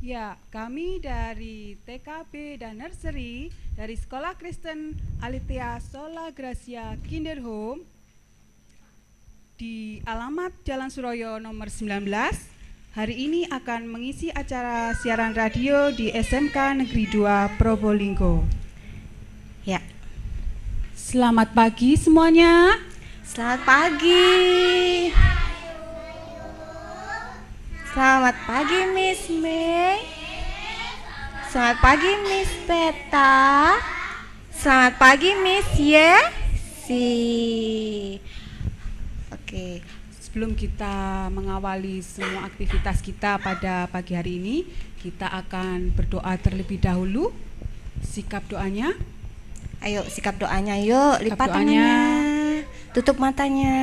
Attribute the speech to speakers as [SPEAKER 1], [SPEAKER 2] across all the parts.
[SPEAKER 1] Ya, kami dari TKP dan Nursery dari Sekolah Kristen Alitia Sola Gracia Kinderhome di alamat Jalan Suroyo nomor 19 hari ini akan mengisi acara siaran radio di SMK Negeri 2 Probolinggo. Ya. Selamat pagi semuanya. Selamat
[SPEAKER 2] pagi. Selamat pagi Miss May Selamat pagi Miss Peta. Selamat pagi Miss si
[SPEAKER 1] Oke, sebelum kita mengawali semua aktivitas kita pada pagi hari ini, kita akan berdoa terlebih dahulu. Sikap
[SPEAKER 2] doanya. Ayo sikap doanya yuk, lipat tangannya. Tutup matanya.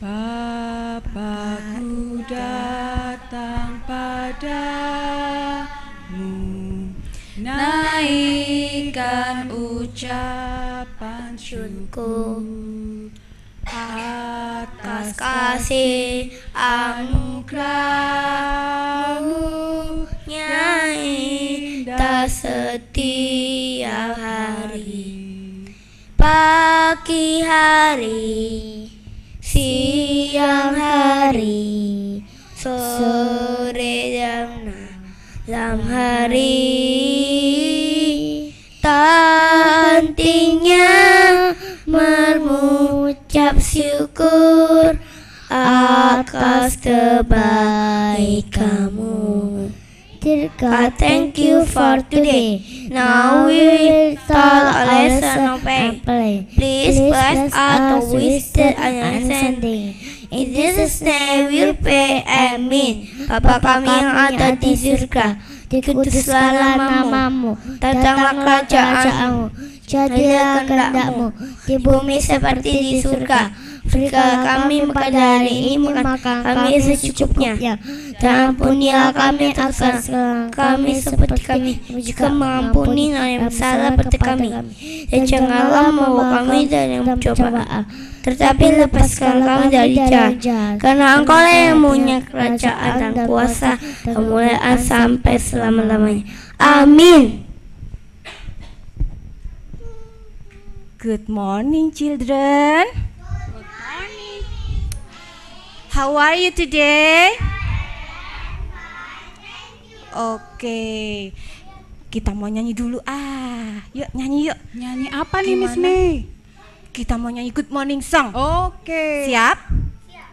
[SPEAKER 1] Bapakku datang padamu Naikkan
[SPEAKER 3] ucapan syukur Atas kasih anugerahmu Nyai tak setiap hari Pagi hari siang hari sore jam malam hari tantinya mengucap syukur atas kebaikanmu Dear God, ah, thank you for today. Now we will start a lesson of pain. Please bless us to wisdom and understanding. In Jesus' name we pray, Amin. Bapa kami yang ada di surga, dikuduskanlah namamu, datanglah kerajaanmu, jadilah kehendakmu di bumi seperti di surga. Berikan kami pada hari ini makan kami secukupnya Dan ya ya ampunilah ya kami akan kami seperti kami Jika mengampuni yang salah pada kami Dan janganlah membawa kami dari yang cobaan Tetapi lepaskan kami dari jahat Karena engkau lah yang punya kerajaan dan kuasa Kemuliaan sampai selama-lamanya Amin
[SPEAKER 2] Good morning children How are you today? Oke, kita mau nyanyi dulu ah. Yuk nyanyi yuk. Nyanyi apa nih Miss May? Kita mau nyanyi Good Morning Song. Oke. Siap?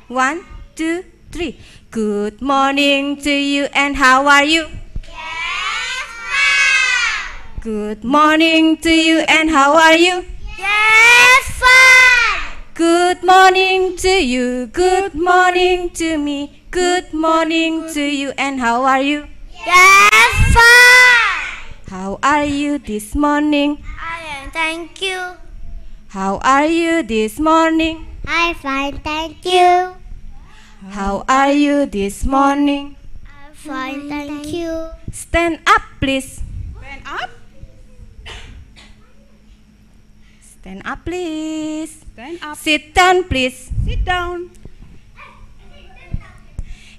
[SPEAKER 2] One, two, three. Good morning to you and how are you? Yes, Good morning to you and how are you? Yes, fine. Good morning to you, good morning to me, good morning to you, and how are you?
[SPEAKER 3] Yes, fine.
[SPEAKER 2] How are you this morning? I
[SPEAKER 3] am, thank you.
[SPEAKER 2] How are you this morning? I'm fine, thank you. How are you this morning?
[SPEAKER 3] I'm fine,
[SPEAKER 2] thank you. Stand up, please. Stand up. Stand up, please. Stand up. Sit down, please. Sit down.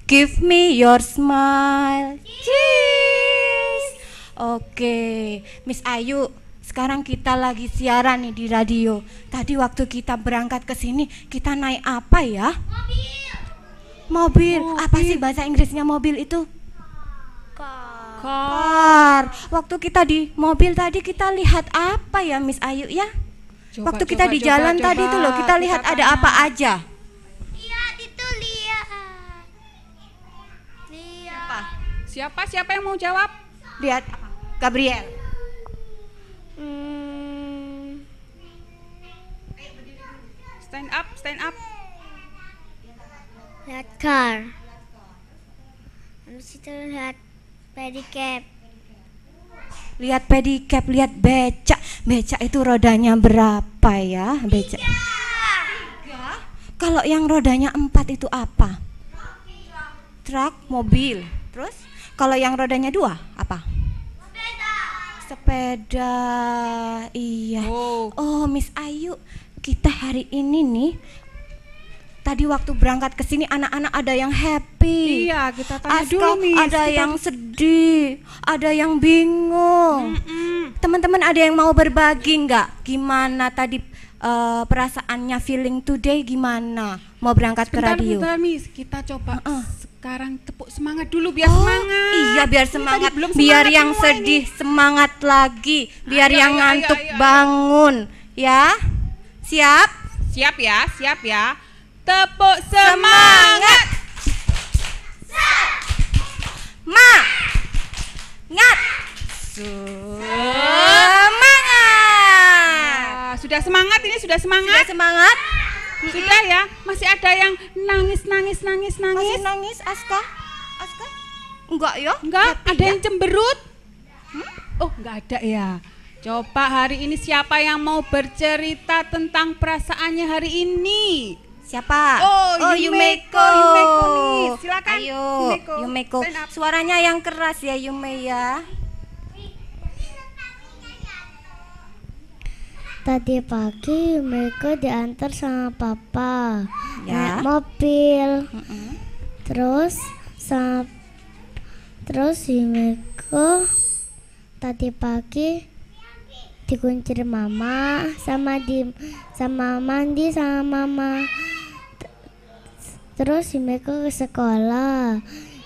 [SPEAKER 2] Give me your smile. Cheers. Oke, Miss Ayu, sekarang kita lagi siaran nih di radio. Tadi waktu kita berangkat ke sini, kita naik apa ya? Mobil. Mobil. mobil. Apa sih bahasa Inggrisnya mobil itu? Car. Car. Waktu kita di mobil tadi kita lihat apa ya, Miss Ayu ya? coba, waktu kita coba, di jalan coba, tadi itu loh kita, kita lihat tanya. ada apa aja iya, lihat itu lihat
[SPEAKER 1] lihat siapa siapa yang mau jawab
[SPEAKER 2] lihat Gabriel
[SPEAKER 3] hmm.
[SPEAKER 1] stand up stand up
[SPEAKER 3] lihat car habis itu lihat pedicab
[SPEAKER 2] lihat pedicab lihat beca becak itu rodanya berapa ya becak kalau yang rodanya empat itu apa truk mobil terus kalau yang rodanya dua apa sepeda iya oh, oh Miss Ayu kita hari ini nih tadi waktu berangkat ke sini anak-anak ada yang happy. Iya, kita tanya Aska, dulu Miss Ada kita... yang sedih, ada yang bingung. Mm -mm teman-teman ada yang mau berbagi nggak? Gimana tadi uh, perasaannya feeling today gimana? Mau berangkat sebentar, ke radio? Bentar, Miss. Kita coba uh -uh. sekarang tepuk semangat dulu biar oh, semangat. Iya, biar semangat. Belum semangat biar yang sedih ini. semangat lagi, biar ayo, yang ayo, ngantuk ayo, ayo, ayo. bangun, ya. Siap?
[SPEAKER 1] Siap ya, siap ya. Tepuk semangat. semangat. Ma. Ngat. Semangat. Ya, sudah semangat ini sudah semangat. Sudah semangat. Sudah ya. Masih ada yang nangis nangis nangis nangis. Masih nangis Aska. Aska? Enggak ya? Enggak. ada ya? yang cemberut? Hmm? Oh, enggak ada ya. Coba hari ini siapa yang mau bercerita tentang perasaannya hari ini? Siapa? Oh, oh Yumeko. Yumeko. Silakan. Ayo, Yumeko.
[SPEAKER 2] Yumeko. Suaranya yang keras ya Yume ya.
[SPEAKER 3] Tadi pagi mereka diantar sama papa ya. naik mobil. Mm -mm. Terus sama terus si mereka tadi pagi dikunci mama sama di sama mandi sama mama. Terus si mereka ke sekolah.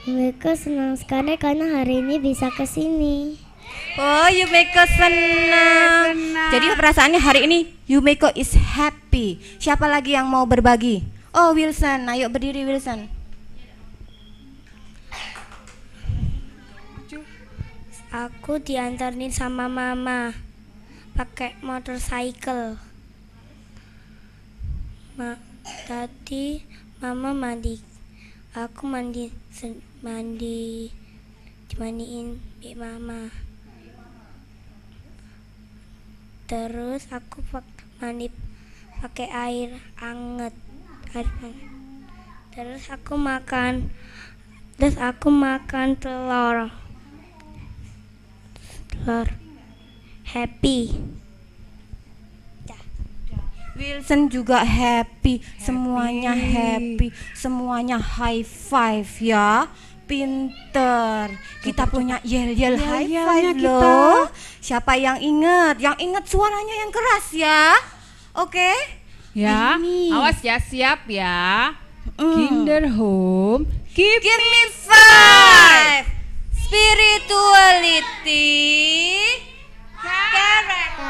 [SPEAKER 3] mereka senang sekali karena hari ini bisa ke sini.
[SPEAKER 2] Oh, Yumeko senang. senang. Jadi perasaannya hari ini Yumeko is happy. Siapa lagi yang mau berbagi? Oh, Wilson. Ayo nah, berdiri Wilson.
[SPEAKER 3] Aku diantarin sama mama pakai motorcycle. Ma, tadi mama mandi. Aku mandi mandi dimandiin mama. terus aku mandi pakai air anget air anget. terus aku makan terus aku makan telur telur happy
[SPEAKER 2] Wilson juga happy, happy. semuanya happy, semuanya high five ya pinter. Kita punya yel-yel high five loh. Siapa yang inget? Yang inget suaranya yang keras ya. Oke? Okay? Ya, Ini. awas
[SPEAKER 1] ya siap ya.
[SPEAKER 2] Mm. Kinder
[SPEAKER 1] Home,
[SPEAKER 2] give, give me five.
[SPEAKER 3] Spirituality, character,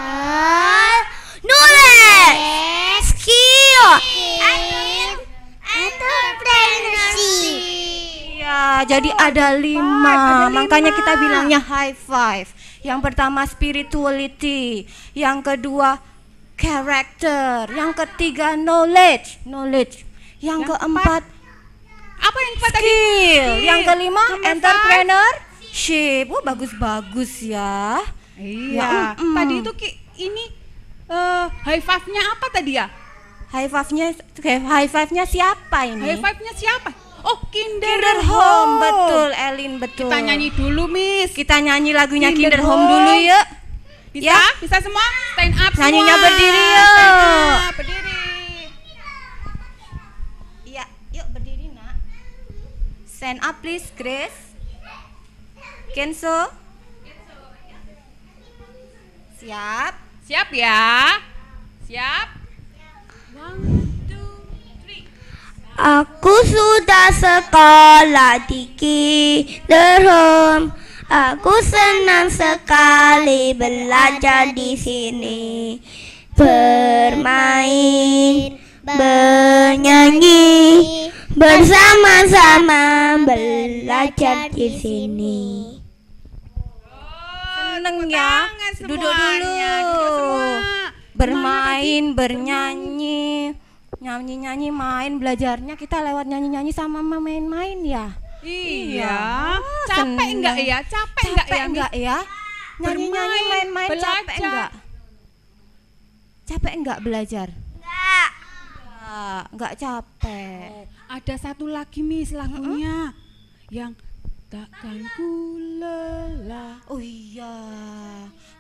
[SPEAKER 3] knowledge, skill, and entrepreneurship jadi oh, ada, lima.
[SPEAKER 2] ada lima. Makanya kita bilangnya high five. Yang pertama spirituality, yang kedua character, yang ketiga knowledge, knowledge. Yang, yang keempat apa yang keempat skill. tadi? Yang kelima entrepreneur. entrepreneurship. oh, bagus-bagus ya. Iya. Ya, -mm. Tadi itu Ki, ini uh, high five-nya apa tadi ya? High five-nya high five-nya siapa ini? High
[SPEAKER 1] five-nya siapa?
[SPEAKER 2] Oh, Kinder, Kinder Home. Home. Betul, Elin, betul. Kita nyanyi dulu, Miss. Kita nyanyi lagunya Kinder, Kinder Home. Home dulu ya. Bisa? Ya? Bisa
[SPEAKER 1] semua? Stand up Nyanyinya semua. berdiri yuk. Stand up,
[SPEAKER 2] berdiri. Iya, yuk berdiri, Nak. Stand up please, Grace. Kenzo. Siap.
[SPEAKER 1] Siap ya. Siap. Wow.
[SPEAKER 3] Aku sudah sekolah di kinderhome. Aku senang sekali belajar di sini. Bermain, bernyanyi, bersama-sama belajar di sini.
[SPEAKER 2] Senang ya, duduk dulu. Bermain, bernyanyi, nyanyi-nyanyi main belajarnya kita lewat nyanyi-nyanyi sama main-main ya
[SPEAKER 1] iya, Oh, capek enggak ya capek, enggak ya enggak ya
[SPEAKER 2] nyanyi-nyanyi main-main capek enggak capek enggak belajar enggak enggak, capek ada satu lagi mis lagunya uh yang Takkan ku lelah. Oh iya,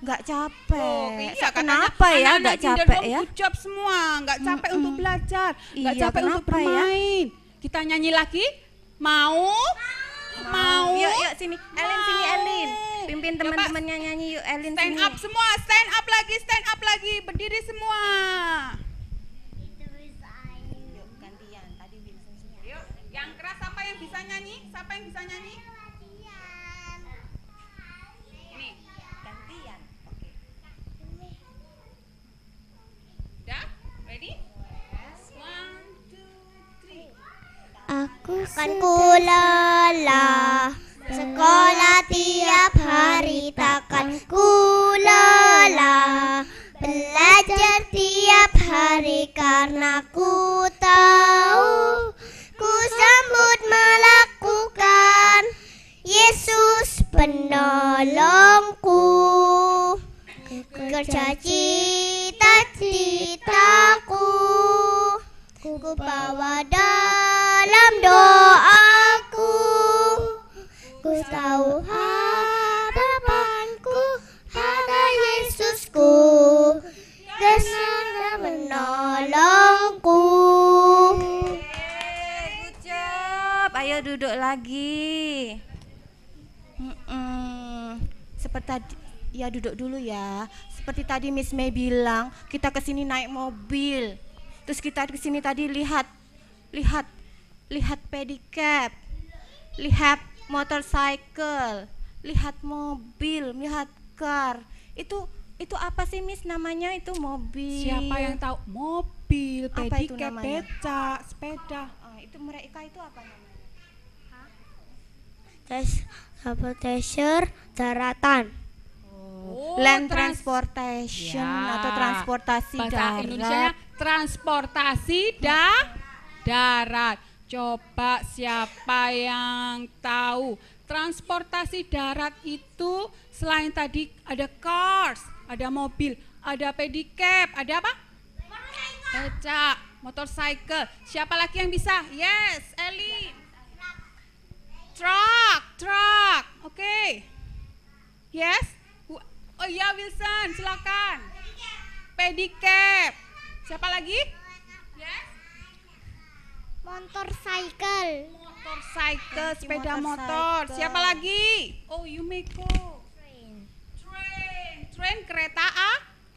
[SPEAKER 2] nggak capek. Oh, iya, kenapa ya nggak capek ya? Job semua, nggak capek mm -mm. untuk belajar, nggak iya, capek untuk ya? bermain.
[SPEAKER 1] Ya? Kita nyanyi lagi? Mau?
[SPEAKER 2] Mau? Yuk, yuk sini. Elin sini Elin. Pimpin teman-temannya nyanyi yuk Elin stand sini. up semua, stand up lagi, stand
[SPEAKER 1] up lagi. Berdiri semua. Yuk, gantian.
[SPEAKER 3] Tadi Yuk, yang keras apa yang bisa nyanyi? Siapa yang bisa nyanyi? akan kulala Sekolah tiap hari takkan lelah Belajar tiap hari karena ku tahu Ku sambut melakukan Yesus penolongku Kerja cinta bawa dalam doaku Ku tahu harapanku ada Yesusku Kesana menolongku Good ayo duduk lagi
[SPEAKER 2] Seperti tadi, ya duduk dulu ya Seperti tadi Miss May bilang, kita kesini naik mobil terus kita ke sini tadi lihat lihat lihat pedicab lihat motorcycle lihat mobil lihat car itu itu apa sih Miss namanya itu mobil siapa yang tahu mobil pedicab beca
[SPEAKER 1] sepeda
[SPEAKER 2] oh, itu mereka itu apa namanya
[SPEAKER 3] tes apa dasar daratan Oh, Land transportation ya. atau transportasi Bahasa darat. Indonesia
[SPEAKER 1] transportasi da darat. Coba siapa yang tahu transportasi darat itu selain tadi ada cars, ada mobil, ada pedicab, ada apa? Becak, motorcycle. Siapa lagi yang bisa? Yes, Eli. Truck, truck. Oke. Okay. Yes. Oh iya Wilson, silakan. Pedicab. Siapa lagi? Yes. Motor cycle. Motor cycle, sepeda motor. Siapa lagi? Oh, Yumeko. Train. Train, kereta A?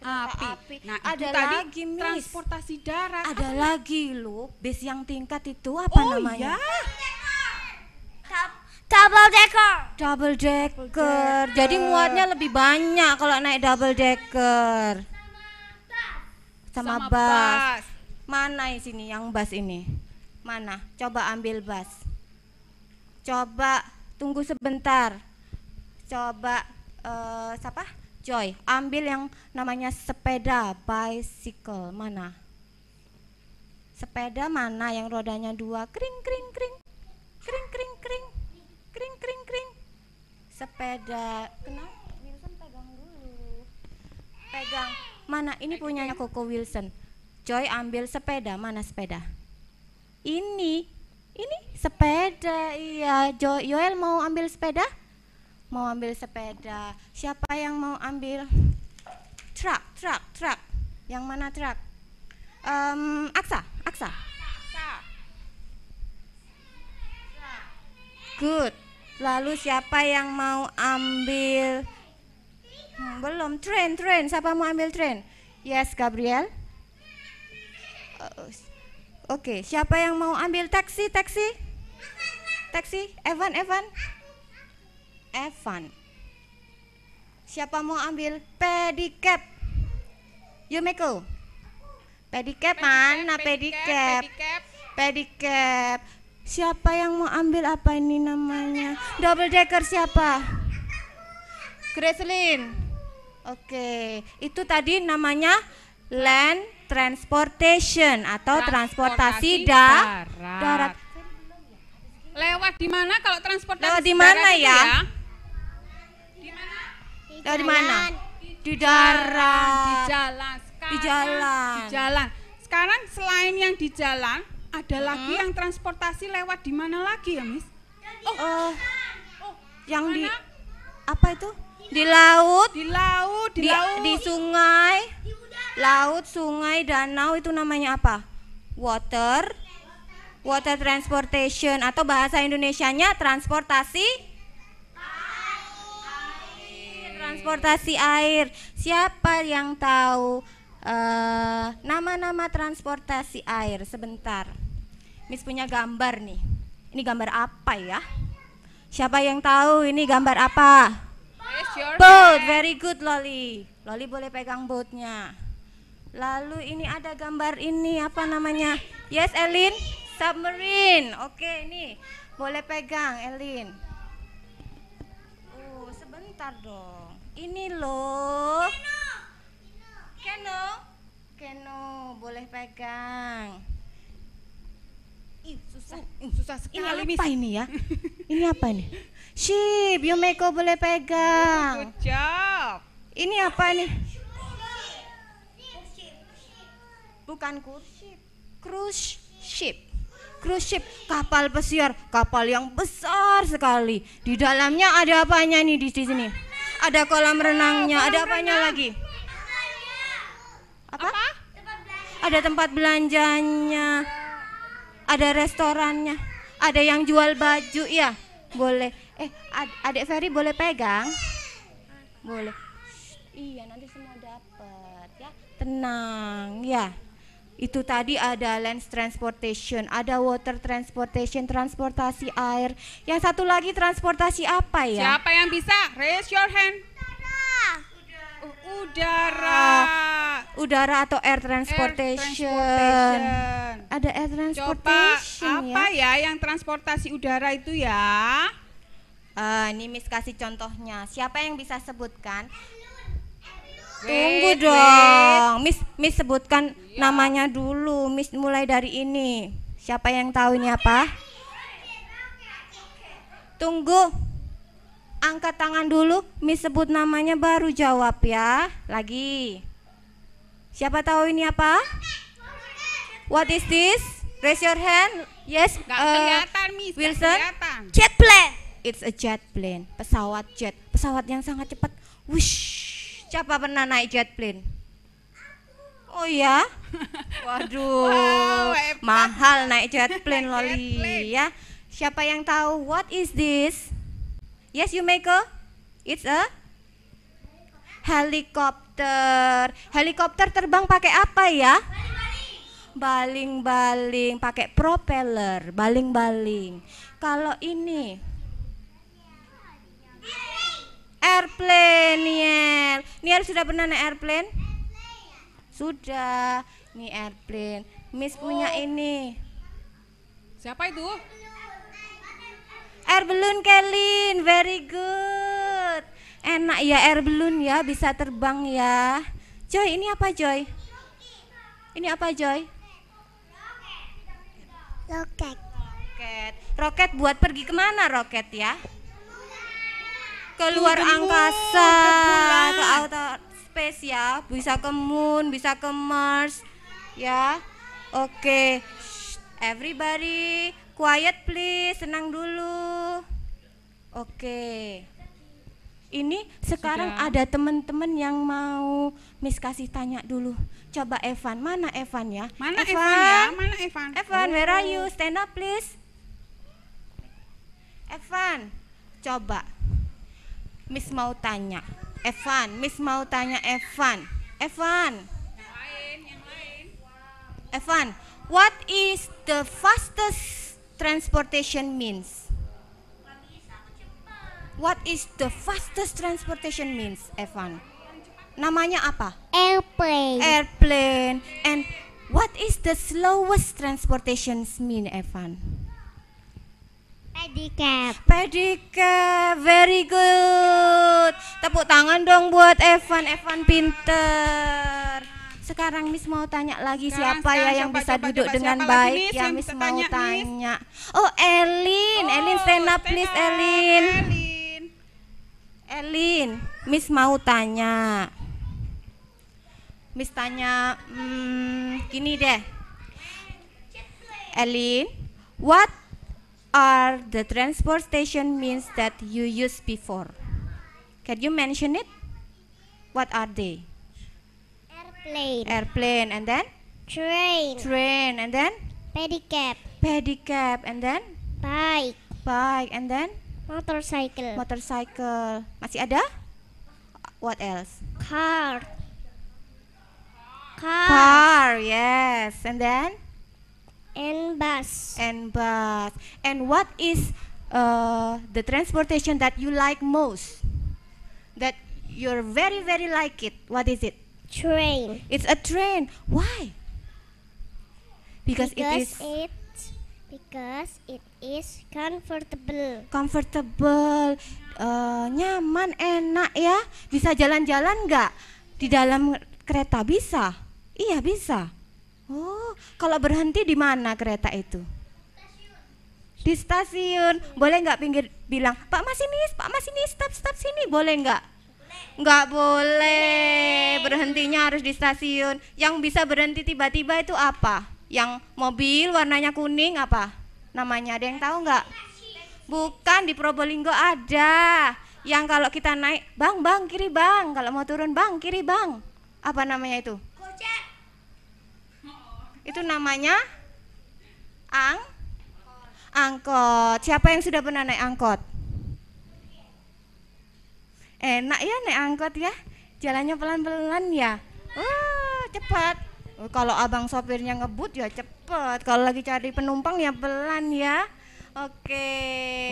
[SPEAKER 1] Api. api. Nah, ada tadi lagi, transportasi
[SPEAKER 2] darat. Ada lagi, lu. bis yang tingkat itu apa oh, namanya? Oh iya. Double decker. Double decker. Jadi muatnya lebih banyak kalau naik double decker. Sama, bus. Sama bus. Mana di sini yang bus ini? Mana? Coba ambil bus. Coba tunggu sebentar. Coba uh, siapa? Joy, ambil yang namanya sepeda bicycle mana? Sepeda mana yang rodanya dua kring kring kring sepeda kenapa Wilson pegang dulu pegang mana ini punyanya Koko Wilson Joy ambil sepeda mana sepeda ini ini sepeda iya Joy Yoel mau ambil sepeda mau ambil sepeda siapa yang mau ambil truk truk truk yang mana truk um, Aksa Aksa Good. Lalu siapa yang mau ambil hmm, belum tren tren siapa mau ambil tren? Yes Gabriel. Uh, oke okay. siapa yang mau ambil taksi taksi? Taksi Evan Evan. Evan. Siapa mau ambil pedicab? Yumeko. Pedicab, pedicab mana nah, pedicab? Pedicab. pedicab. Siapa yang mau ambil apa ini namanya? Double decker siapa? Kreslin, Oke, itu tadi namanya land transportation atau transportasi, transportasi darat. darat.
[SPEAKER 1] Lewat di mana kalau transportasi Lewat di mana ya? ya?
[SPEAKER 2] Di mana? di mana? Di darat. Di
[SPEAKER 1] jalan. di jalan. Di jalan. Sekarang selain yang di jalan, ada hmm. lagi yang transportasi lewat di mana lagi ya, Miss? Oh, uh, oh yang mana? di
[SPEAKER 2] apa itu? Di laut, di laut, di, di laut, di sungai, di laut, sungai, danau itu namanya apa? Water, water transportation atau bahasa Indonesia-nya transportasi Air, transportasi air. Siapa yang tahu eh, nama-nama uh, nama -nama transportasi air? Sebentar. Miss punya gambar nih. Ini gambar apa ya? Siapa yang tahu ini gambar apa? Boat, very good Loli. Loli boleh pegang boatnya. Lalu ini ada gambar ini apa namanya? Yes Elin, submarine. Oke ini boleh pegang Elin. Oh, sebentar dong. Ini loh. Keno. Keno boleh pegang susah. Mm, sekali. Ya? Ini apa ini ya? ini apa ini? Sip, you boleh pegang. Good job. Ini apa nih? Bukan kursi. Cruise ship. Cruise ship, kapal pesiar, kapal yang besar sekali. Di dalamnya ada apanya nih di, di sini? Ada kolam renangnya, ada apanya lagi? Apa? ada tempat belanjanya ada restorannya ada yang jual baju ya boleh eh ad adik Ferry boleh pegang boleh iya nanti semua dapat ya tenang ya itu tadi ada lens transportation, ada water transportation, transportasi air. Yang satu lagi transportasi apa ya? Siapa
[SPEAKER 1] yang bisa? Raise your hand udara ah,
[SPEAKER 2] udara atau air transportation. Air transportation. Ada air transportation Coba ya? apa ya? ya yang transportasi udara itu ya? Uh, ini Miss kasih contohnya. Siapa yang bisa sebutkan?
[SPEAKER 3] Tunggu dong.
[SPEAKER 2] Wait. Miss Miss sebutkan ya. namanya dulu. Miss mulai dari ini. Siapa yang tahu ini apa? Tunggu. Angkat tangan dulu, Miss sebut namanya baru jawab ya. Lagi. Siapa tahu ini apa? What is this? Raise your hand. Yes. uh, kelihatan, Miss. Wilson. Kelihatan. Jet plane. It's a jet plane. Pesawat jet. Pesawat yang sangat cepat. Wush. Siapa pernah naik jet plane? Oh ya. Waduh, wow, mahal naik jet plane loli ya. Siapa yang tahu what is this? Yes, you make go. It's a helikopter. Helikopter terbang pakai apa ya? Baling-baling, pakai propeller, baling-baling. Kalau ini airplane, Niel. Niel sudah pernah naik airplane? Sudah. Ini airplane. Miss punya oh. ini. Siapa itu? Air balloon Kelin, very good. Enak ya air balloon ya, bisa terbang ya. Joy, ini apa Joy? Ini apa Joy? Roket. Roket. Roket buat pergi kemana roket ya? Keluar angkasa, ke outer space ya. Bisa ke moon, bisa ke Mars ya. Oke. Okay. Everybody Quiet please, senang dulu. Oke. Okay. Ini sekarang Sudah. ada teman-teman yang mau Miss kasih tanya dulu. Coba Evan, mana Evan ya? Mana Evan, Evan ya? Mana Evan? Evan, oh. where are you? Oh. Stand up please. Evan, coba. Miss mau tanya. Evan, Miss mau tanya Evan. Evan. Evan, what is the fastest transportation means? What is the fastest transportation means, Evan? Namanya apa? Airplane. Airplane. And what is the slowest transportation means, Evan? Pedicab. Pedicab. Very good. Tepuk tangan dong buat Evan. Evan pinter. Sekarang Miss mau tanya lagi nah, ya sekarang, siapa sekarang ya yang bisa coba, duduk coba, dengan baik ya Miss mau tanya. tanya. Oh Elin, oh, Elin stand up please Elin. Elin. Elin, Miss mau tanya. Miss tanya, hmm, gini deh. Elin, what are the transport station means that you use before? Can you mention it? What are they? Airplane. Airplane and then? Train. Train and then? Pedicab. Pedicab and then? Bike. Bike and then? Motorcycle. Motorcycle. Masih ada? What else?
[SPEAKER 3] Car.
[SPEAKER 2] Car. Car, yes. And then? And bus. And bus. And what is uh, the transportation that you like most? That you're very, very like it. What is it? Train. It's a train. Why? Because, because it is.
[SPEAKER 3] it because it is comfortable.
[SPEAKER 2] Comfortable, uh, nyaman, enak ya. Bisa jalan-jalan nggak di dalam kereta? Bisa. Iya bisa. Oh, kalau berhenti di mana kereta itu? Di stasiun. Boleh nggak pinggir bilang, Pak Masinis, Pak Masinis, stop, stop sini. Boleh nggak? Nggak boleh. Berhentinya harus di stasiun. Yang bisa berhenti tiba-tiba itu apa? Yang mobil warnanya kuning apa? Namanya ada yang tahu nggak? Bukan di Probolinggo ada. Yang kalau kita naik, bang, bang, kiri bang. Kalau mau turun, bang, kiri bang. Apa namanya itu? Itu namanya ang angkot. Siapa yang sudah pernah naik angkot? Enak ya naik angkot ya. Jalannya pelan-pelan ya. Wah, cepat. Kalau abang sopirnya ngebut ya cepat. Kalau lagi cari penumpang ya pelan ya. Oke.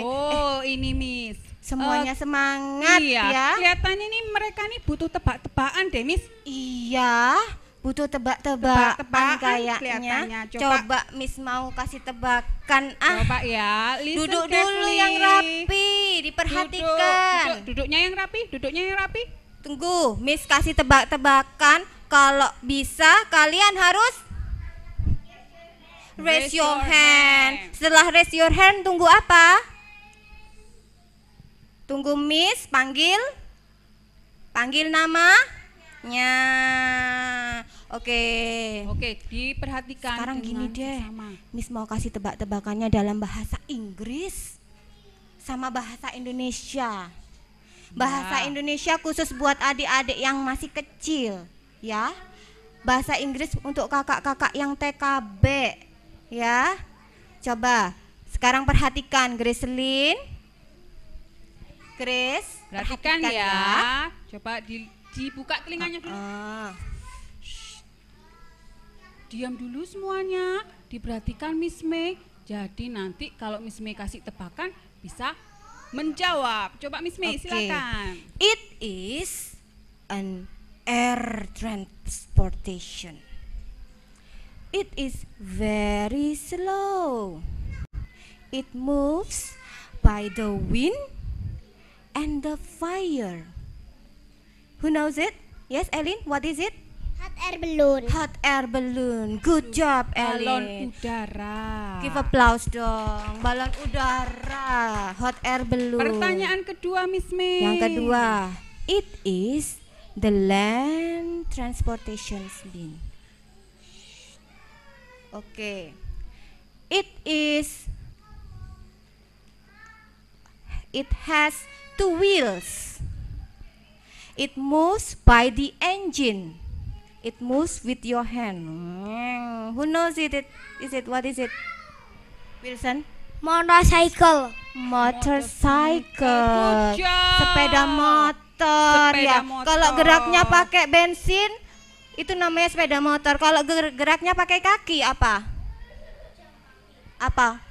[SPEAKER 2] Oh, eh, ini Miss. Semuanya uh, semangat iya. ya. Kelihatannya ini mereka nih butuh tebak-tebakan deh Miss. Iya butuh tebak-tebakan tebak kayaknya. Coba. Coba Miss mau kasih tebakan ah. Coba ya. Listen duduk carefully. dulu yang rapi, diperhatikan. Duduk, duduk, duduknya yang rapi, duduknya yang rapi. Tunggu, Miss kasih tebak-tebakan. Kalau bisa kalian harus
[SPEAKER 3] raise, raise your, your hand.
[SPEAKER 2] hand. Setelah raise your hand tunggu apa? Tunggu Miss panggil panggil namanya. Oke. Oke, diperhatikan. Sekarang gini deh. Sama. Miss mau kasih tebak-tebakannya dalam bahasa Inggris sama bahasa Indonesia. Bahasa ya. Indonesia khusus buat adik-adik yang masih kecil, ya. Bahasa Inggris untuk kakak-kakak yang TKB, ya. Coba sekarang perhatikan Gracelyn. Chris. perhatikan, perhatikan ya. ya.
[SPEAKER 1] Coba di, dibuka telinganya dulu. Uh, uh. Diam dulu semuanya, diperhatikan Miss May. Jadi nanti kalau Miss May kasih tebakan bisa menjawab. Coba Miss May okay. silakan.
[SPEAKER 2] It is an air transportation. It is very slow. It moves by the wind and the fire. Who knows it? Yes, Elin. what is it? Hot air balloon. Hot air balloon. Good job, Elin. Balon
[SPEAKER 1] udara.
[SPEAKER 2] Give applause dong. Balon udara. Hot air balloon. Pertanyaan
[SPEAKER 1] kedua, Miss May. Yang kedua,
[SPEAKER 2] it is the land transportation bin. Oke. Okay. It is It has two wheels. It moves by the engine. It moves with your hand. Who knows it, it? Is it what is it? Wilson? Motorcycle. Motorcycle. Sepeda motor sepeda ya. Kalau geraknya pakai bensin itu namanya sepeda motor. Kalau geraknya pakai kaki apa? Apa?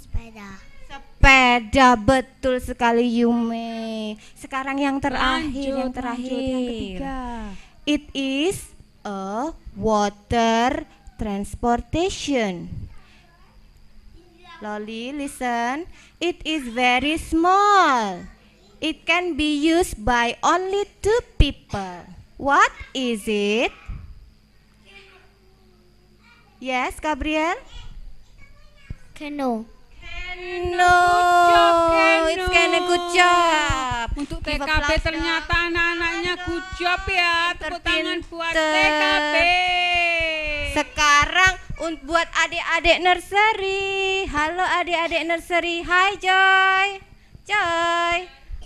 [SPEAKER 2] Sepeda. Sepeda betul sekali Yume. Sekarang yang terakhir, lanjut, yang terakhir, lanjut, yang ketiga. It is a water transportation. Lolly, listen. It is very small. It can be used by only two people. What is it? Yes, Gabriel? Canoe.
[SPEAKER 3] No, it's of
[SPEAKER 2] good
[SPEAKER 1] job. Untuk TKP ternyata anak-anaknya good job ya. Tepuk tangan
[SPEAKER 2] buat TKP. Sekarang buat adik-adik nursery. Halo adik-adik nursery. Hai Joy. Joy.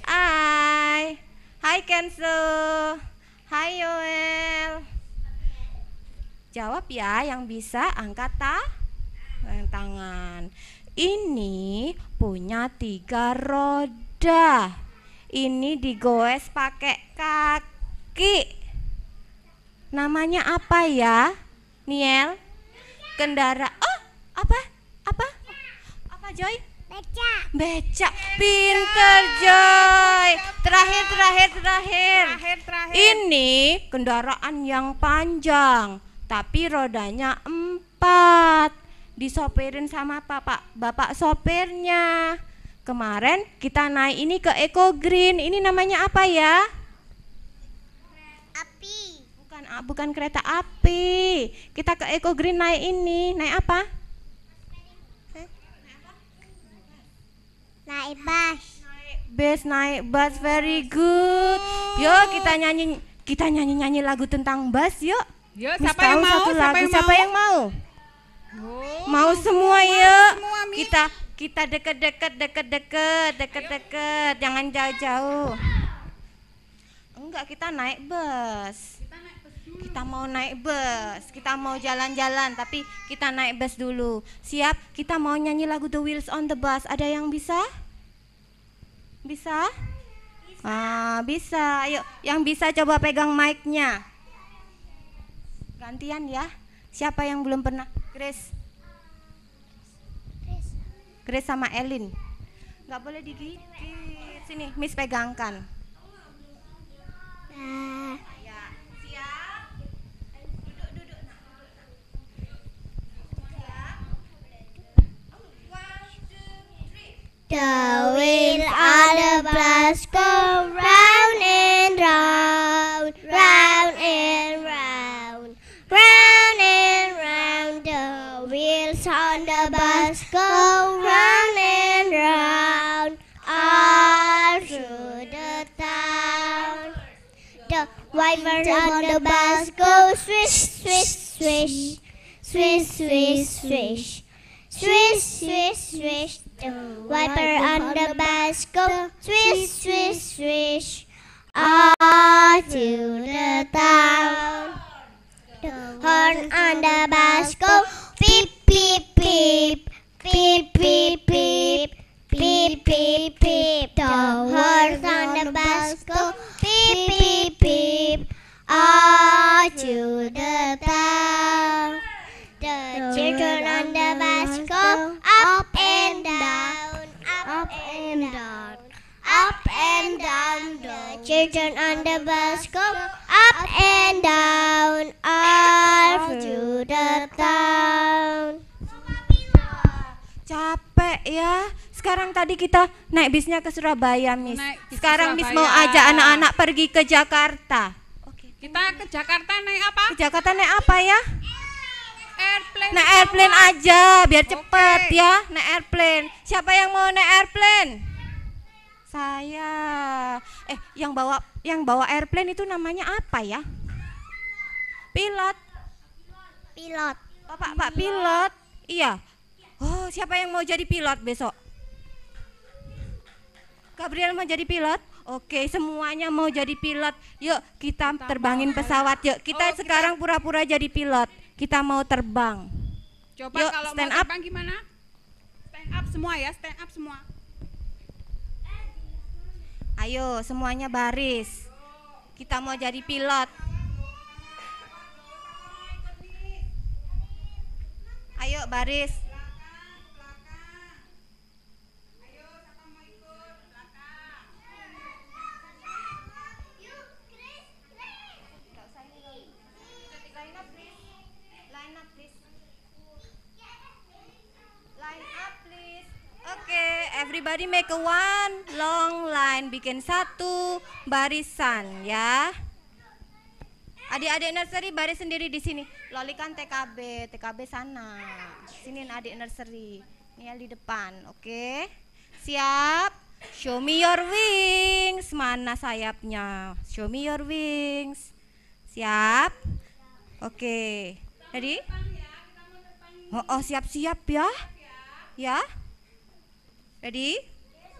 [SPEAKER 2] Hai. Hai Kenzo. Hai Yoel. Jawab ya yang bisa angkat tangan ini punya tiga roda ini digoes pakai kaki namanya apa ya Niel kendara oh apa apa apa Joy beca beca pinter Joy terakhir terakhir terakhir terakhir terakhir ini kendaraan yang panjang tapi rodanya empat disopirin sama bapak bapak sopirnya kemarin kita naik ini ke Eco Green ini namanya apa ya api bukan ah, bukan kereta api kita ke Eco Green naik ini naik apa
[SPEAKER 3] naik bus naik bus
[SPEAKER 2] naik bus very good yuk kita nyanyi kita nyanyi nyanyi lagu tentang bus yuk
[SPEAKER 1] yuk siapa siapa, yang siapa yang mau siapa yang
[SPEAKER 2] mau mau semua yuk. Ya. Kita kita deket-deket deket-deket deket-deket, jangan jauh-jauh. Enggak, kita naik bus. Kita, mau naik bus, kita mau jalan-jalan, tapi kita naik bus dulu. Siap? Kita mau nyanyi lagu The Wheels on the Bus. Ada yang bisa? Bisa? Ah, bisa. yuk yang bisa coba pegang mic-nya. Gantian ya. Siapa yang belum pernah? Grace Grace sama Elin nggak boleh digigit sini Miss pegangkan nah. ya siap duduk duduk
[SPEAKER 3] The wheel on the bus go round and round, round and round, round and round. wheels on the bus go round and round all through the town. The wipers on the bus go swish, swish, swish, swish, swish, swish, swish, swish, swish. The wiper on the bus go swish, swish,
[SPEAKER 2] ke Surabaya, Miss. Naik Sekarang Surabaya. Miss mau ajak anak-anak pergi ke Jakarta.
[SPEAKER 1] Oke. Kita ke Jakarta
[SPEAKER 2] naik apa? Ke Jakarta naik apa ya? Airplane. Naik airplane apa? aja, biar Oke. cepet ya. Naik airplane. Siapa yang mau naik airplane? Saya. Eh, yang bawa yang bawa airplane itu namanya apa ya? Pilot. Pilot. Bapak, Pak pilot. Iya. Oh, siapa yang mau jadi pilot besok? Gabriel mau jadi pilot? Oke, semuanya mau jadi pilot. Yuk, kita, kita terbangin pesawat yuk. Kita oh, sekarang pura-pura jadi pilot. Kita mau terbang.
[SPEAKER 1] Coba yuk, kalau stand mau up. terbang gimana? Stand up semua ya, stand up semua.
[SPEAKER 2] Ayo, semuanya baris. Kita mau jadi pilot. Ayo, baris. everybody make a one long line, bikin satu barisan ya. Adik-adik nursery baris sendiri di sini. Lolikan TKB, TKB sana. Sini adik nursery. Niel di depan, oke? Okay? Siap? Show me your wings. Mana sayapnya? Show me your wings. Siap? Oke. Okay. Ready? Oh, oh siap-siap ya. Ya. Ready?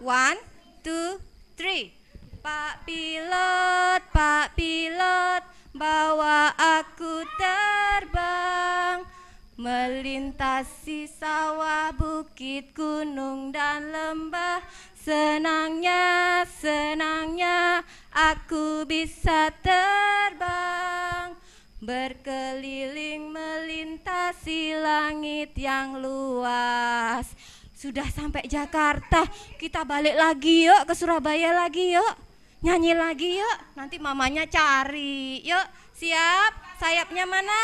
[SPEAKER 2] One, two, three. Pak pilot, pak pilot, bawa aku terbang melintasi sawah, bukit, gunung dan lembah. Senangnya, senangnya aku bisa terbang berkeliling melintasi langit yang luas sudah sampai Jakarta, kita balik lagi yuk ke Surabaya lagi yuk. Nyanyi lagi yuk, nanti mamanya cari. Yuk, siap? Sayapnya mana?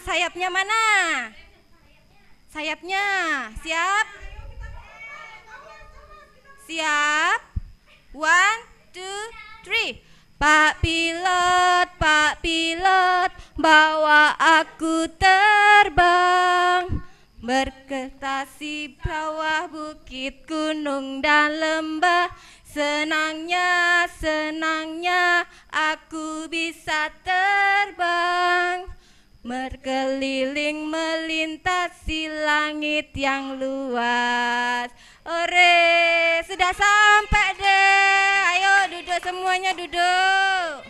[SPEAKER 2] Sayapnya mana? Sayapnya, siap? Siap? One, two, three. Pak pilot, Pak pilot, bawa aku terbang. Berketasi bawah bukit gunung dan lembah Senangnya, senangnya aku bisa terbang Berkeliling melintasi langit yang luas Ore, sudah sampai deh Ayo duduk semuanya duduk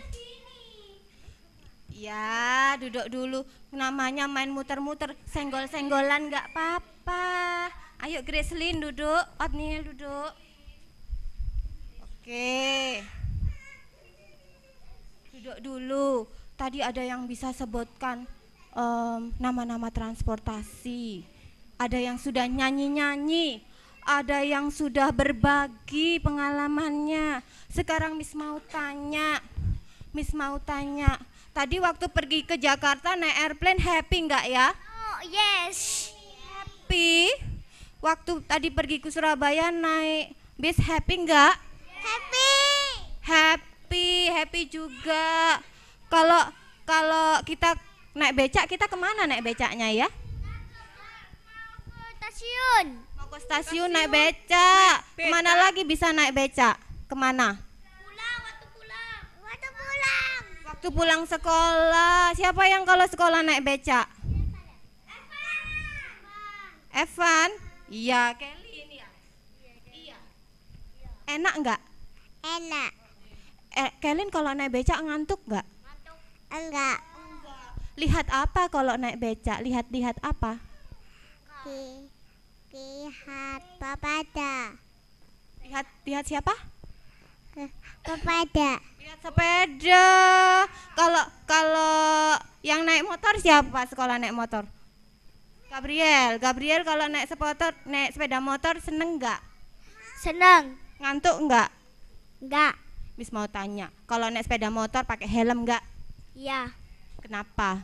[SPEAKER 2] Ya, duduk dulu. Namanya main muter-muter, senggol-senggolan nggak apa-apa. Ayo Greslin duduk, Otniel duduk. Oke. Duduk dulu. Tadi ada yang bisa sebutkan nama nama-nama transportasi. Ada yang sudah nyanyi-nyanyi, ada yang sudah berbagi pengalamannya. Sekarang Miss mau tanya, Miss mau tanya, Tadi waktu pergi ke Jakarta naik airplane happy nggak ya? Oh, yes. Happy. Waktu tadi pergi ke Surabaya naik bis happy nggak? Happy. Happy, happy juga. Kalau kalau kita naik becak, kita kemana naik becaknya ya?
[SPEAKER 3] Stasiun. Mau ke
[SPEAKER 2] stasiun, stasiun. naik becak. Naik becak. Kemana lagi bisa naik becak? Kemana? waktu pulang sekolah siapa yang kalau sekolah naik becak Evan iya Kelly ini ya iya enak enggak enak eh, Kelin kalau naik becak ngantuk enggak enggak lihat apa kalau naik becak lihat-lihat apa lihat papeda lihat lihat siapa Sepeda. Lihat sepeda. Kalau kalau yang naik motor siapa sekolah naik motor? Gabriel. Gabriel kalau naik sepeda naik sepeda motor seneng nggak? Seneng. Ngantuk nggak? Nggak. Miss mau tanya, kalau naik sepeda motor pakai helm nggak? Iya. Kenapa?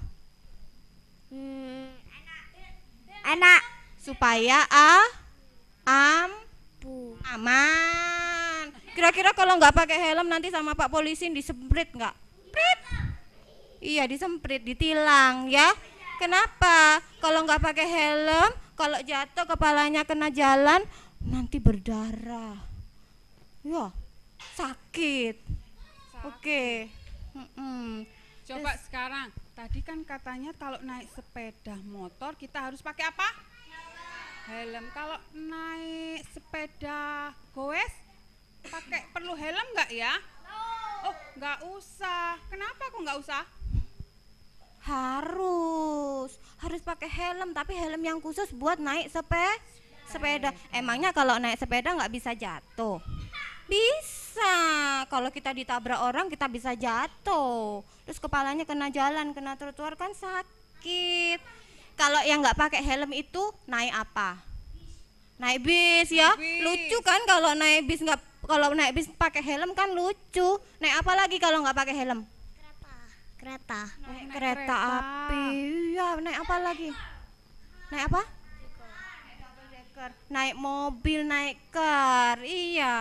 [SPEAKER 3] Hmm, enak.
[SPEAKER 2] Supaya a ah, am aman. Kira-kira kalau nggak pakai helm nanti sama Pak polisi disemprit nggak? Prit. Iya disemprit, ditilang ya. Kenapa? Kalau nggak pakai helm, kalau jatuh kepalanya kena jalan, nanti berdarah. Ya,
[SPEAKER 1] sakit. Oke. Okay. Coba sekarang, tadi kan katanya kalau naik sepeda motor kita harus pakai apa? Helm. Kalau naik sepeda goes Pakai perlu helm nggak ya? No. Oh, nggak usah. Kenapa kok nggak usah?
[SPEAKER 2] Harus, harus pakai helm, tapi helm yang khusus buat naik sepe sepeda. Emangnya kalau naik sepeda nggak bisa jatuh? Bisa. Kalau kita ditabrak orang kita bisa jatuh. Terus kepalanya kena jalan, kena trotoar kan sakit. Kalau yang nggak pakai helm itu naik apa? Naik bis ya. Bis. Lucu kan kalau naik bis nggak kalau naik bis pakai helm kan lucu naik apa lagi kalau nggak pakai helm
[SPEAKER 3] kereta kereta oh, naik, kereta, kereta api
[SPEAKER 2] Iya, naik apa lagi naik apa naik mobil naik ker iya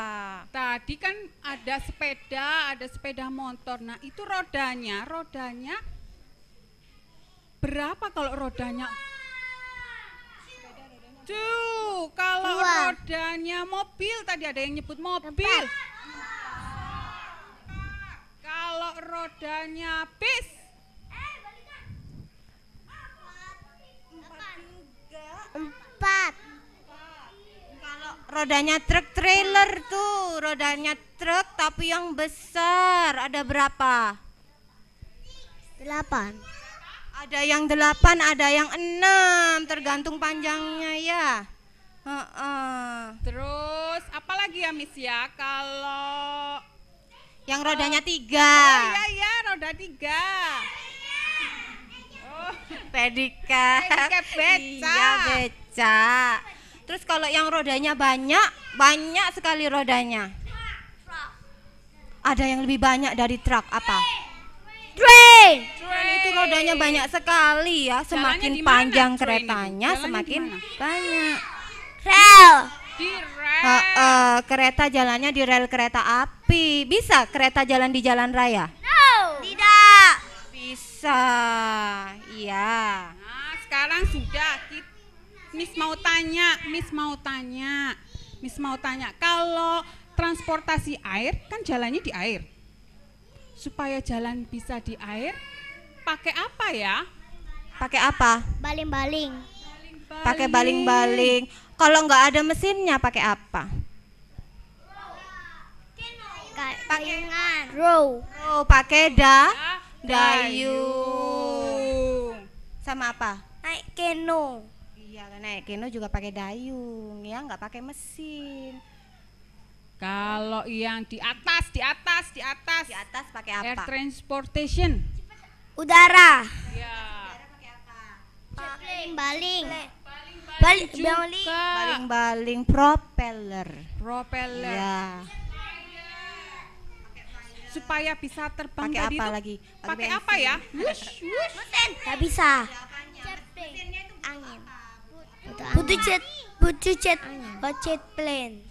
[SPEAKER 1] tadi kan ada sepeda ada sepeda motor nah itu rodanya rodanya berapa kalau rodanya Aduh, kalau Dua. Iya. rodanya mobil tadi ada yang nyebut mobil. Kalau rodanya bis.
[SPEAKER 2] Empat. Kalau rodanya truk trailer tuh, rodanya truk tapi yang besar ada berapa? Delapan. Ada yang delapan, ada yang enam, tergantung panjangnya ya.
[SPEAKER 1] Uh -uh. Terus apalagi ya Miss ya kalau
[SPEAKER 2] yang rodanya tiga. Oh iya
[SPEAKER 1] iya roda tiga.
[SPEAKER 2] Oh. Pedika. Pedika beca. Iya beca. Terus kalau yang rodanya banyak, banyak sekali rodanya. Ada yang lebih banyak dari truk apa? Train itu rodanya banyak sekali ya. Semakin panjang keretanya, semakin banyak. Rel. Di rel. Uh, uh, kereta jalannya di rel kereta api. Bisa kereta jalan di jalan raya? No. Tidak. Bisa.
[SPEAKER 1] Iya. Nah, sekarang sudah kita Miss mau tanya, Miss mau tanya, Miss mau tanya, kalau transportasi air kan jalannya di air. Supaya jalan bisa di air, pakai apa
[SPEAKER 3] ya?
[SPEAKER 2] Pakai apa?
[SPEAKER 3] Baling-baling.
[SPEAKER 1] Pakai baling-baling.
[SPEAKER 2] Kalau nggak ada mesinnya pakai apa? Pakai row. Row pakai da
[SPEAKER 3] dayung.
[SPEAKER 2] Sama apa? Naik keno. Iya, naik keno juga pakai dayung ya, nggak pakai mesin. Kalau yang di atas,
[SPEAKER 1] di
[SPEAKER 3] atas, di atas. Di atas pakai apa? Air
[SPEAKER 1] transportation udara ya.
[SPEAKER 3] baling baling baling baling
[SPEAKER 2] baling baling propeller
[SPEAKER 3] propeller ya
[SPEAKER 2] supaya bisa terbang pakai apa lagi pakai apa ya mesin
[SPEAKER 3] nggak bisa angin butuh jet butuh jet oh, jet plane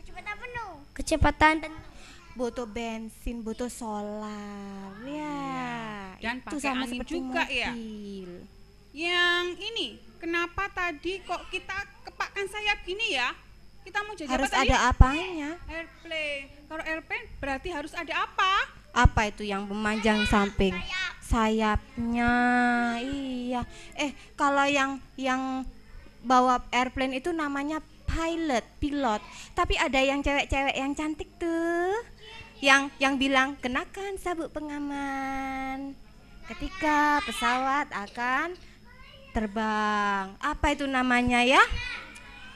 [SPEAKER 3] kecepatan penuh kecepatan penuh butuh bensin, butuh
[SPEAKER 2] solar, ya. ya. Dan itu pakai sama angin juga ya? mobil. ya.
[SPEAKER 1] Yang ini, kenapa tadi kok kita kepakkan sayap gini ya? Kita mau jadi harus apa tadi? ada ya? apanya? Airplane. Kalau airplane berarti harus ada apa?
[SPEAKER 2] Apa itu yang memanjang ah, sayap, samping? Sayapnya, iya. Eh, kalau yang yang bawa airplane itu namanya pilot, pilot. Tapi ada yang cewek-cewek yang cantik tuh yang yang bilang kenakan sabuk pengaman ketika pesawat akan terbang. Apa itu namanya ya?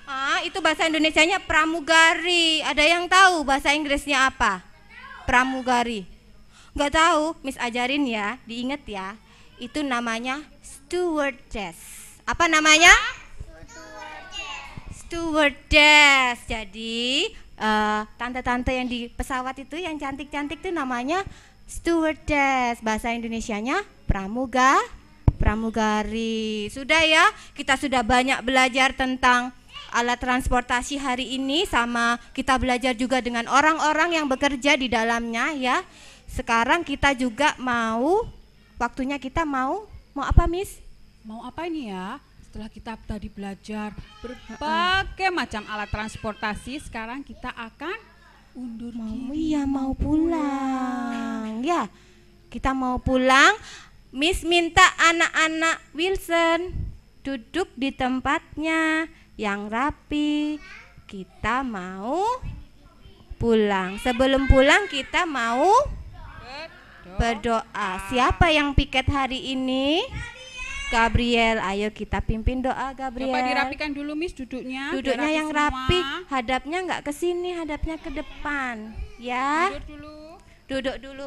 [SPEAKER 2] Ah, itu bahasa Indonesia nya pramugari. Ada yang tahu bahasa Inggrisnya apa? Pramugari. Enggak tahu, Miss ajarin ya, diingat ya. Itu namanya stewardess. Apa namanya? Stewardess. Jadi Eh, tante-tante uh, yang di pesawat itu yang cantik-cantik tuh namanya stewardess bahasa Indonesianya pramuga pramugari sudah ya kita sudah banyak belajar tentang alat transportasi hari ini sama kita belajar juga dengan orang-orang yang bekerja di dalamnya ya sekarang kita juga mau waktunya kita mau mau apa miss mau apa ini ya setelah kita tadi belajar
[SPEAKER 1] berbagai macam alat transportasi, sekarang kita akan
[SPEAKER 2] undur mau diri. Iya, mau pulang. Iya. Ya, kita mau pulang. Miss minta anak-anak Wilson duduk di tempatnya yang rapi. Kita mau pulang. Sebelum pulang kita mau berdoa. Siapa yang piket hari ini? Gabriel, ayo kita pimpin doa Gabriel. Coba dirapikan
[SPEAKER 1] dulu Miss duduknya. Duduknya yang semua. rapi,
[SPEAKER 2] hadapnya enggak ke sini, hadapnya ke depan, ya. Duduk dulu. Duduk dulu.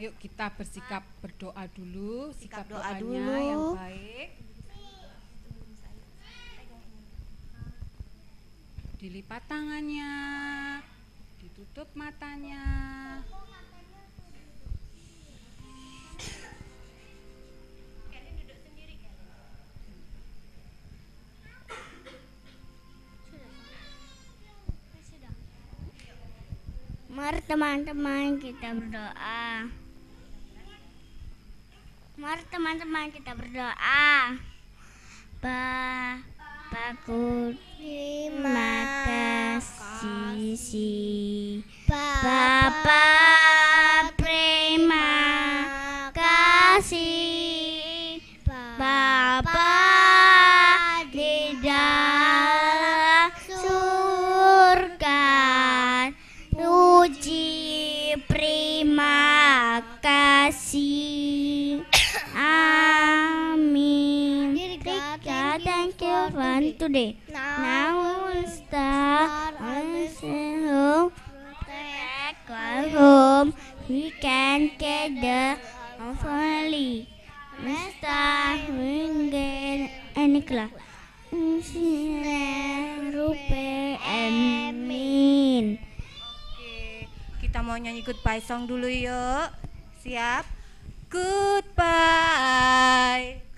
[SPEAKER 1] Yuk kita bersikap berdoa dulu, sikap, sikap doa doanya dulu. yang baik. Dilipat tangannya, ditutup matanya.
[SPEAKER 3] teman-teman kita berdoa. Mari teman-teman kita berdoa. Bapakku terima kasih Bapak today. Now, now start on home. Back on home, we can get the family. Mesta Wingen and Kla. Rupe
[SPEAKER 2] Amin. Kita mau nyanyi goodbye song dulu yuk. Siap? Goodbye.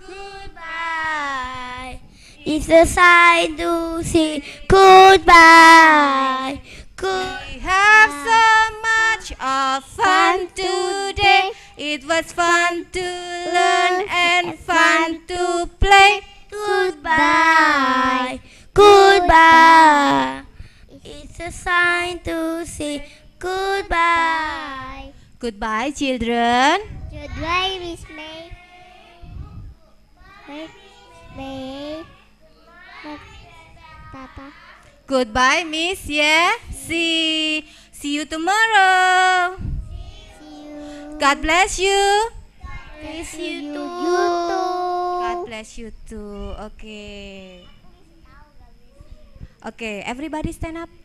[SPEAKER 3] It's the sign to say goodbye. Good we have so much of fun
[SPEAKER 2] today. It was fun to learn and fun
[SPEAKER 3] to play. Goodbye. Goodbye. It's a sign to say goodbye. Goodbye, children. Goodbye, Miss May. May. May. Papa.
[SPEAKER 2] Goodbye, Miss Yesi. See you tomorrow. God bless you.
[SPEAKER 3] God bless you, too. God
[SPEAKER 2] bless you too. Okay. okay, everybody stand up.